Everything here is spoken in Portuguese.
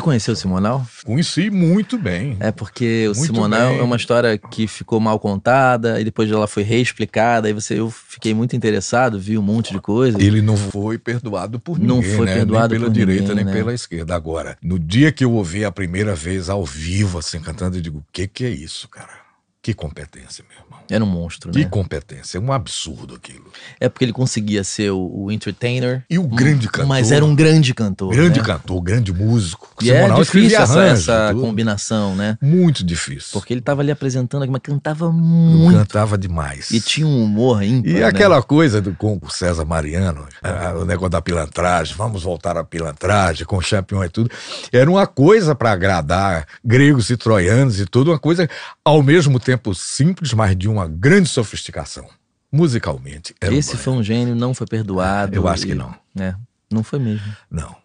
Você conheceu o Simonal? Conheci muito bem. É porque o muito Simonal bem. é uma história que ficou mal contada e depois ela foi reexplicada. E você, eu fiquei muito interessado, vi um monte de coisa. Ele não foi perdoado por não ninguém, foi né? perdoado nem pela direita ninguém, nem né? pela esquerda. Agora, no dia que eu ouvi a primeira vez ao vivo assim cantando, eu digo: o que que é isso, cara? Que competência, meu irmão. Era um monstro, né? Que competência, é um absurdo aquilo. É porque ele conseguia ser o, o entertainer. E o grande cantor. Mas era um grande cantor. Grande né? cantor, grande músico e Simonal, é difícil essa, essa combinação, né? Muito difícil. Porque ele estava ali apresentando, mas cantava muito. Cantava demais. E tinha um humor ímpar, E né? aquela coisa do com o César Mariano, o negócio da pilantragem, vamos voltar à pilantragem com o champion e tudo. Era uma coisa para agradar gregos e troianos e tudo, uma coisa ao mesmo tempo simples, mas de uma grande sofisticação. Musicalmente. Esse foi um gênio, não foi perdoado. Eu acho e, que não. É, não foi mesmo. Não.